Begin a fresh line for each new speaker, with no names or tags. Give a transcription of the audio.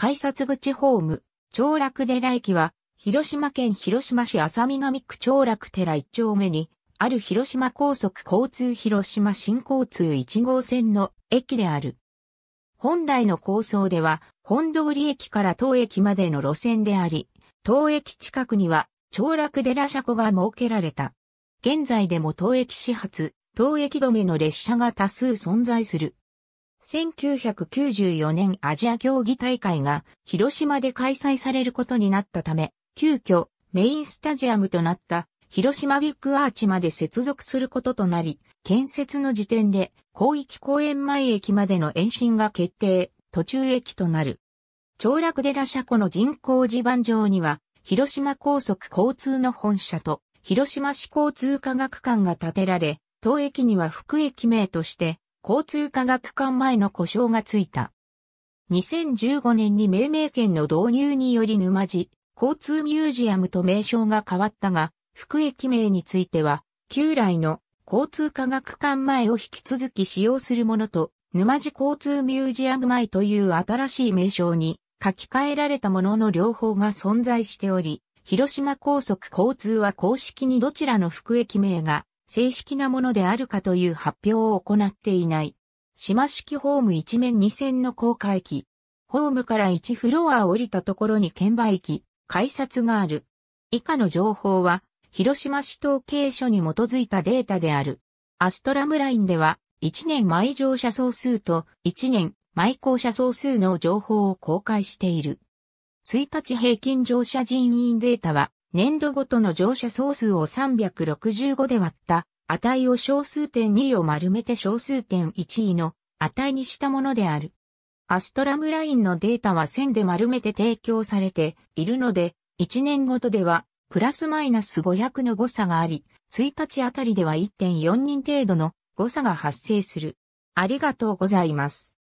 改札口ホーム、長楽寺駅は、広島県広島市浅南区長楽寺一丁目に、ある広島高速交通広島新交通1号線の駅である。本来の構想では、本通り駅から当駅までの路線であり、当駅近くには、長楽寺車庫が設けられた。現在でも当駅始発、当駅止めの列車が多数存在する。1994年アジア競技大会が広島で開催されることになったため、急遽メインスタジアムとなった広島ビッグアーチまで接続することとなり、建設の時点で広域公園前駅までの延伸が決定、途中駅となる。長楽寺車庫の人工地盤上には、広島高速交通の本社と広島市交通科学館が建てられ、当駅には副駅名として、交通科学館前の故障がついた。2015年に命名権の導入により沼地、交通ミュージアムと名称が変わったが、福駅名については、旧来の交通科学館前を引き続き使用するものと、沼地交通ミュージアム前という新しい名称に書き換えられたものの両方が存在しており、広島高速交通は公式にどちらの福駅名が正式なものであるかという発表を行っていない。島式ホーム一面2線の公開機。ホームから1フロア降りたところに券売機、改札がある。以下の情報は、広島市統計所に基づいたデータである。アストラムラインでは、1年毎乗車総数と1年毎降車総数の情報を公開している。1日平均乗車人員データは、年度ごとの乗車総数を365で割った値を小数点2を丸めて小数点1位の値にしたものである。アストラムラインのデータは線で丸めて提供されているので、1年ごとではプラスマイナス500の誤差があり、1日あたりでは1.4人程度の誤差が発生する。ありがとうございます。